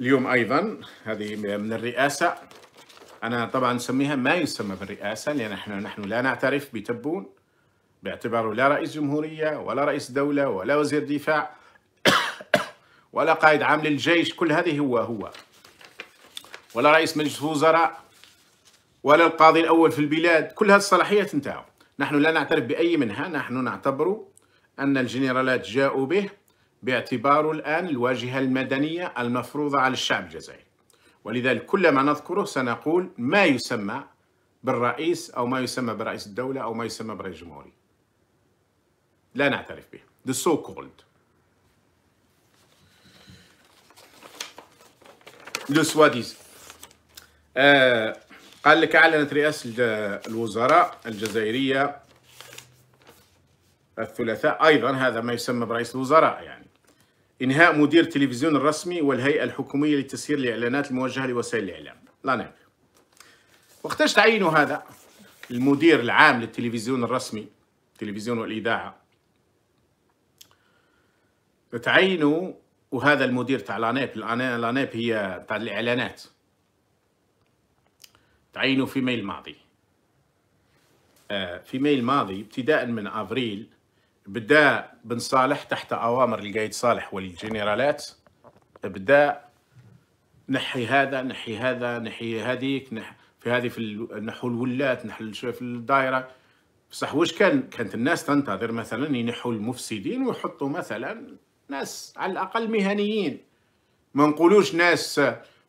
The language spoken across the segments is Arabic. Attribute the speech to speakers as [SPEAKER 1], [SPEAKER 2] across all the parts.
[SPEAKER 1] اليوم ايضا هذه من الرئاسه انا طبعا نسميها ما يسمى بالرئاسه لان احنا نحن لا نعترف بتبون باعتباره لا رئيس جمهوريه ولا رئيس دوله ولا وزير دفاع ولا قائد عام للجيش كل هذه هو هو ولا رئيس مجلس وزراء ولا القاضي الاول في البلاد كل هذه الصلاحيات نتاعو نحن لا نعترف باي منها نحن نعتبر ان الجنرالات جاءوا به باعتباره الآن الواجهة المدنية المفروضة على الشعب الجزائري ولذلك كل ما نذكره سنقول ما يسمى بالرئيس أو ما يسمى برئيس الدولة أو ما يسمى برئيس الجمهورية لا نعترف به the so called لو سواديز آه قال لك أعلنت رئاسة الوزراء الجزائرية الثلاثاء أيضا هذا ما يسمى برئيس الوزراء يعني إنهاء مدير التلفزيون الرسمي والهيئة الحكومية لتسيير الإعلانات الموجهة لوسائل الإعلام لا نعم وقتاش تعينوا هذا المدير العام للتلفزيون الرسمي التلفزيون والإذاعة تعينوا وهذا المدير تاع لانيب لانيب هي تاع الإعلانات تعينوا في ماي الماضي آه، في ماي الماضي ابتداء من أفريل بدا بن صالح تحت اوامر القايد صالح والجنرالات بدا نحي هذا نحي هذا نحي هذيك نح في هذه في نحو الولات نحو في الدائره بصح واش كان كانت الناس تنتظر مثلا ينحوا المفسدين ويحطوا مثلا ناس على الاقل مهنيين ما نقولوش ناس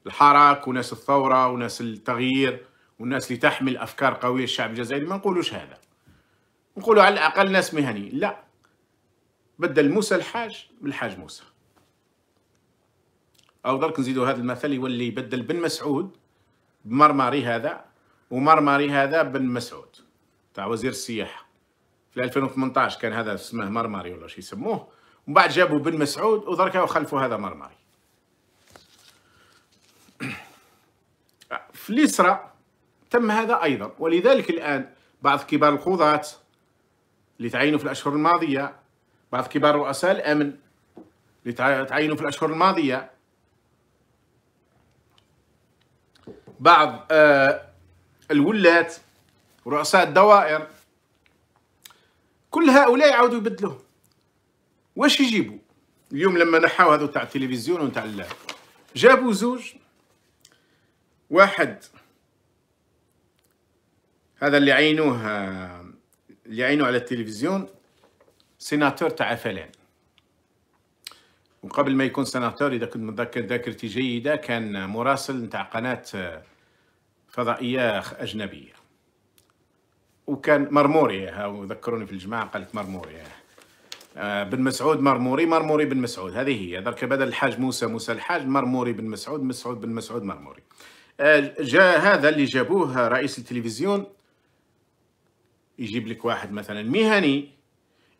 [SPEAKER 1] الحراك وناس الثوره وناس التغيير والناس اللي تحمل افكار قويه الشعب الجزائري ما نقولوش هذا نقولوا على الاقل ناس مهنيين لا بدل موسى الحاج بالحاج موسى او درك نزيدوا هذا المثل يولي بدل بن مسعود بمرمري هذا ومرمري هذا بن مسعود تاع وزير السياحه في 2018 كان هذا اسمه مرمري ولا شي يسموه ومن بعد جابوا بن مسعود ودركا وخلفوا هذا مرمري في اليسرى تم هذا ايضا ولذلك الان بعض كبار القضاة اللي تعينوا في الاشهر الماضيه بعض كبار رؤساء الأمن اللي تعينوا في الأشهر الماضية بعض آه، الولاة رؤساء الدوائر كل هؤلاء يعاودوا يبدلوا واش يجيبوا اليوم لما نحاو هذو تاع التلفزيون وتاع جابوا زوج واحد هذا اللي عينوه اللي عينوه على التلفزيون سيناتور تاع فلان وقبل ما يكون سيناتور اذا كنت متذكر ذاكرتي جيده كان مراسل نتاع قناه فضائيه اجنبيه وكان مرموري هاو ذكروني في الجماعه قالت مرموري آه بن مسعود مرموري مرموري بن مسعود هذه هي درك بدل الحاج موسى موسى الحاج مرموري بن مسعود مسعود بن مسعود مرموري آه جاء هذا اللي جابوه رئيس التلفزيون يجيب لك واحد مثلا مهني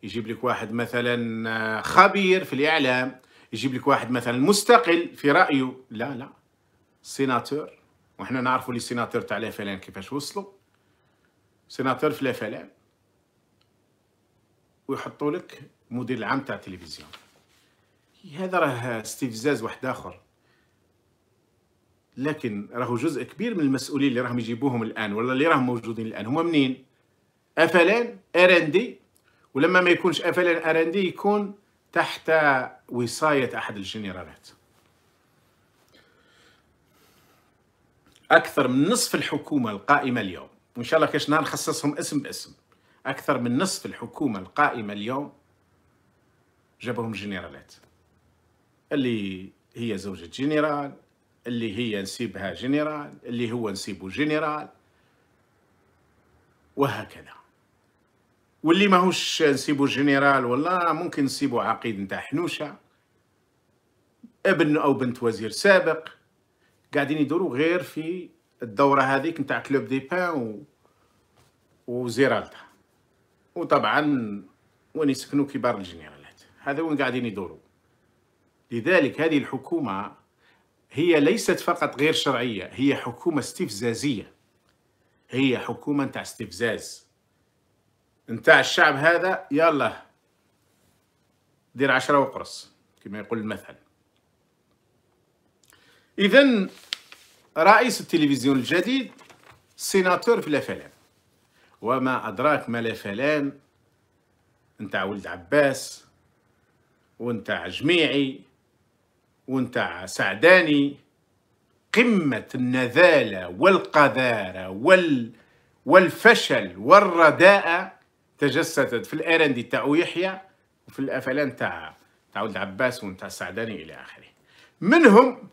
[SPEAKER 1] يجيب لك واحد مثلا آه، خبير في الإعلام يجيب لك واحد مثلا مستقل في رأيه لا لا سيناتور وحنا نعرفوا لي سيناتور تاع لافلان كيفاش وصلوا سيناتور في لافلان ويحطوا لك مدير العام تاع التلفزيون هذا راه استفزاز واحد آخر لكن راهو جزء كبير من المسؤولين اللي راهم يجيبوهم الان ولا اللي راهم موجودين الان هما منين؟ افلان ار ان دي ولما ما يكونش ار ان دي يكون تحت وصايه احد الجنرالات اكثر من نصف الحكومه القائمه اليوم وان شاء الله كاش نخصصهم اسم باسم اكثر من نصف الحكومه القائمه اليوم جابهم جنرالات اللي هي زوجة جنرال اللي هي نسيبها جنرال اللي هو نسيبه جنرال وهكذا واللي ماهوش نسيبو جنرال ولا ممكن نسيبو عقيد نتاع حنوشه ابن او بنت وزير سابق قاعدين يدوروا غير في الدوره هذيك نتاع كلوب دي بان و... وزيرالتا وطبعا وين يسكنوا كبار الجنرالات هذا وين قاعدين يدوروا لذلك هذه الحكومه هي ليست فقط غير شرعيه هي حكومه استفزازيه هي حكومه نتاع استفزاز نتاع الشعب هذا يلا دير عشرة وقرص كما يقول المثل إذا رئيس التلفزيون الجديد سيناتور في لافلان وما أدراك ما لافلان نتاع ولد عباس ونتاع جميعي ونتاع سعداني قمة النذالة والقذارة وال والفشل والرداءة تجسدت في الأرندي تاع يحيى وفي الأفلان تاع تاع ولد عباس ونتاع السعداني إلى آخره منهم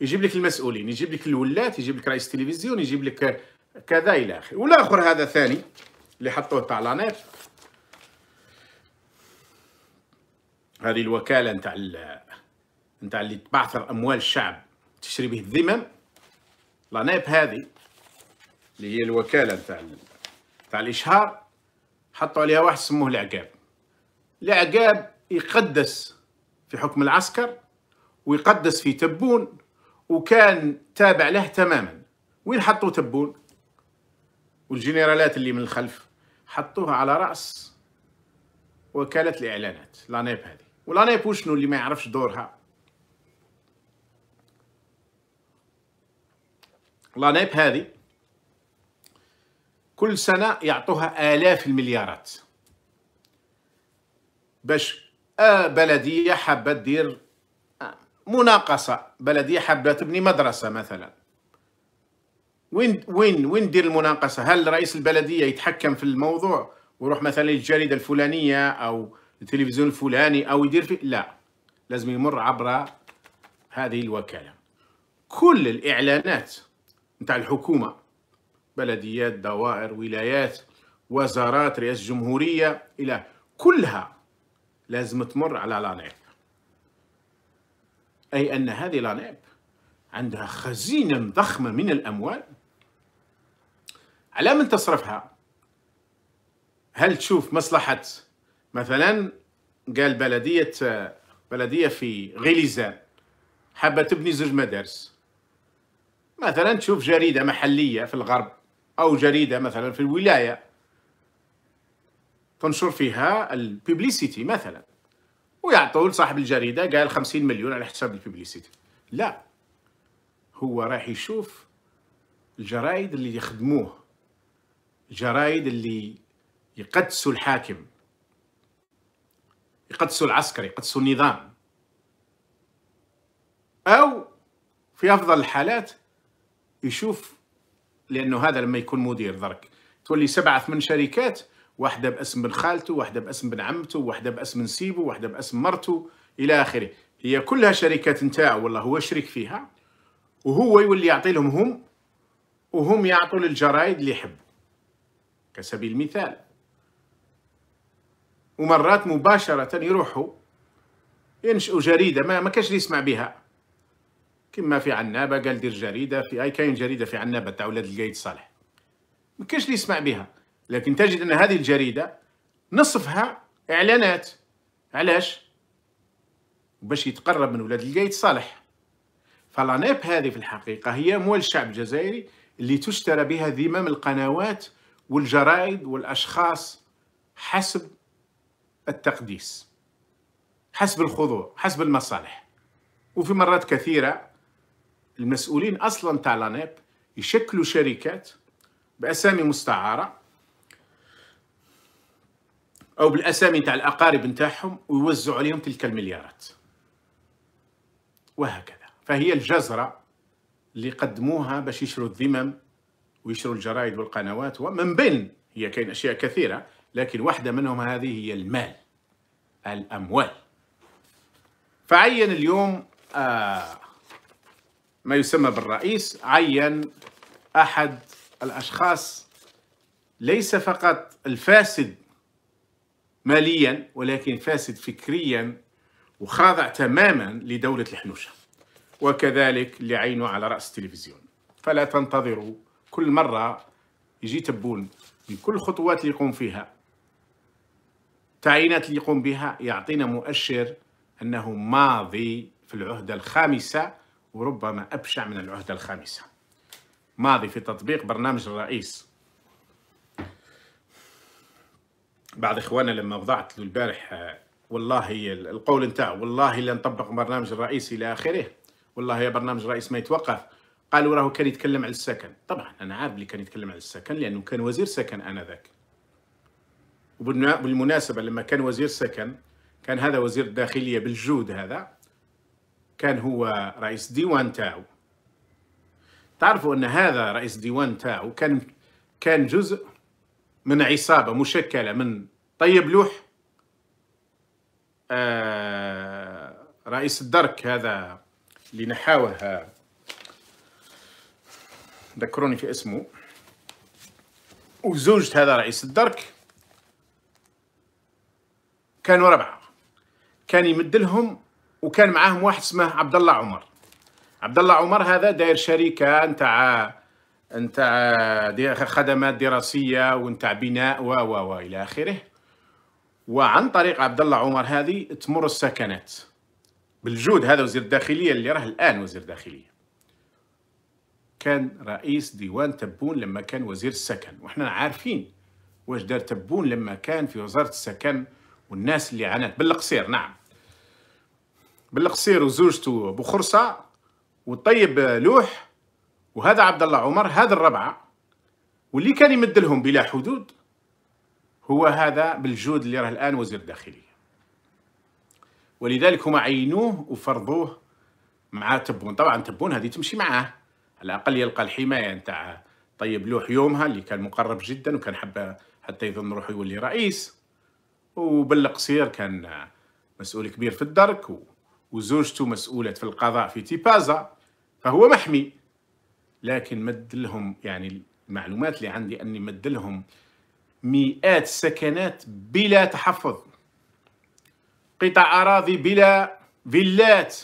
[SPEAKER 1] يجيب لك المسؤولين يجيب لك الولات يجيب لك رئيس التلفزيون يجيب لك كذا إلى آخره والآخر هذا ثاني اللي حطوه تاع لانير هذه الوكالة نتاع نتاع اللي تبعثر أموال الشعب تشري به الذمم لانيب هذه اللي هي الوكالة نتاع تاع الإشهار حطوا عليها واحد سموه العقاب العقاب يقدس في حكم العسكر ويقدس في تبون وكان تابع له تماما وين حطوا تبون والجنرالات اللي من الخلف حطوها على رأس وكالة الإعلانات لانيب هذه ولانيب وشنو اللي ما يعرفش دورها لانيب هذه كل سنة يعطوها آلاف المليارات باش آه، بلدية حابة دير آه، مناقصة بلدية حابة تبني مدرسة مثلا وين وين وين دير المناقصة هل رئيس البلدية يتحكم في الموضوع ويروح مثلا للجريدة الفلانية أو التلفزيون الفلاني أو يدير في لا لازم يمر عبر هذه الوكالة كل الإعلانات نتاع الحكومة بلديات دوائر ولايات وزارات رئاسة جمهورية إلى كلها لازم تمر على لانعيب أي أن هذه لانعيب عندها خزينة ضخمة من الأموال على من تصرفها هل تشوف مصلحة مثلا قال بلدية بلدية في غليزان حابة تبني زوج مدارس مثلا تشوف جريدة محلية في الغرب أو جريدة مثلا في الولاية تنشر فيها الببليسيتي مثلا ويعطوا لصاحب الجريدة قال 50 مليون على حساب الببليسيتي لا هو راح يشوف الجرايد اللي يخدموه الجرايد اللي يقدسوا الحاكم يقدسوا العسكر يقدسوا النظام أو في أفضل الحالات يشوف لانه هذا لما يكون مدير درك تولي سبعه ثمان شركات واحده باسم بن خالته واحده باسم بن عمته واحده باسم نسيبه واحده باسم مرته الى اخره هي كلها شركات نتاعو ولا هو شريك فيها وهو يولي يعطي لهم هم وهم يعطوا للجرايد اللي يحبوا كسبيل المثال ومرات مباشرة يروحوا ينشئوا جريدة ما, ما كانش يسمع بها كما في عنابه قال دير جريده في اي كاين جريده في عنابه تاع ولاد القايد صالح ما كاينش اللي يسمع بها لكن تجد ان هذه الجريده نصفها اعلانات علاش باش يتقرب من ولاد القايد صالح فلانيب هذه في الحقيقه هي اموال الشعب الجزائري اللي تشترى بها ذمام القنوات والجرائد والاشخاص حسب التقديس حسب الخضوع حسب المصالح وفي مرات كثيره المسؤولين اصلا تاع لانيب يشكلوا شركات باسامي مستعاره او بالاسامي تاع الاقارب نتاعهم ويوزعوا عليهم تلك المليارات وهكذا فهي الجزره اللي قدموها باش يشروا الذمم ويشروا الجرائد والقنوات ومن بين هي كاين اشياء كثيره لكن واحده منهم هذه هي المال الاموال فعين اليوم آه ما يسمى بالرئيس عين أحد الأشخاص ليس فقط الفاسد ماليا ولكن فاسد فكريا وخاضع تماما لدولة الحنوشة وكذلك لعينه على رأس التلفزيون فلا تنتظروا كل مرة يجي تبون بكل الخطوات اللي يقوم فيها التعيينات اللي يقوم بها يعطينا مؤشر أنه ماضي في العهدة الخامسة وربما أبشع من العهدة الخامسة ماضي في تطبيق برنامج الرئيس بعض إخواننا لما وضعت له البارح والله القول نتاعو والله اللي نطبق برنامج الرئيس إلى آخره والله يا برنامج الرئيس ما يتوقف قالوا راه كان يتكلم على السكن طبعا أنا عارف اللي كان يتكلم على السكن لأنه كان وزير سكن آنذاك وبالمناسبة لما كان وزير سكن كان هذا وزير الداخلية بالجود هذا كان هو رئيس ديوان تاو تعرفوا أن هذا رئيس ديوان تاو كان كان جزء من عصابة مشكلة من طيب لوح آه رئيس الدرك هذا اللي نحاوه ذكروني في اسمه وزوجة هذا رئيس الدرك كانوا ربعة كان يمدلهم وكان معاهم واحد اسمه عبد الله عمر عبد الله عمر هذا داير شركه نتاع نتاع خدمات دراسيه ونتاع بناء و و و الى اخره وعن طريق عبد الله عمر هذه تمر السكنات بالجود هذا وزير الداخليه اللي راه الان وزير الداخليه كان رئيس ديوان تبون لما كان وزير السكن وحنا عارفين واش دار تبون لما كان في وزاره السكن والناس اللي عانت بالقصير نعم بالقصير وزوجته بخرصة والطيب لوح وهذا عبد الله عمر هذا الربعة واللي كان يمد لهم بلا حدود هو هذا بالجود اللي راه الآن وزير الداخلية ولذلك هما عينوه وفرضوه مع تبون طبعا تبون هذه تمشي معاه على الأقل يلقى الحماية نتاع طيب لوح يومها اللي كان مقرب جدا وكان حب حتى يظن روحه يولي رئيس وبالقصير كان مسؤول كبير في الدرك و... وزوجته مسؤولة في القضاء في تيبازا فهو محمي لكن مد لهم يعني المعلومات اللي عندي أني مد لهم مئات السكنات بلا تحفظ قطع أراضي بلا فيلات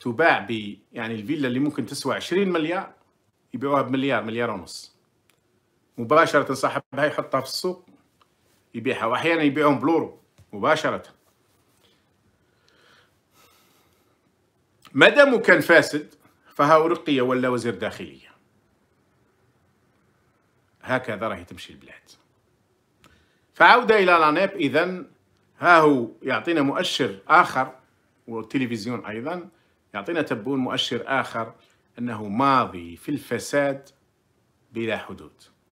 [SPEAKER 1] تباع ب يعني الفيلا اللي ممكن تسوى 20 مليار يبيعوها بمليار مليار ونص مباشرة صاحبها يحطها في السوق يبيعها وأحيانا يبيعهم بلورو مباشرة ما دام كان فاسد فهاو رقية ولا وزير داخلية هكذا راهي تمشي البلاد فعودة إلى لانيب إذا ها هو يعطينا مؤشر آخر والتلفزيون أيضا يعطينا تبون مؤشر آخر أنه ماضي في الفساد بلا حدود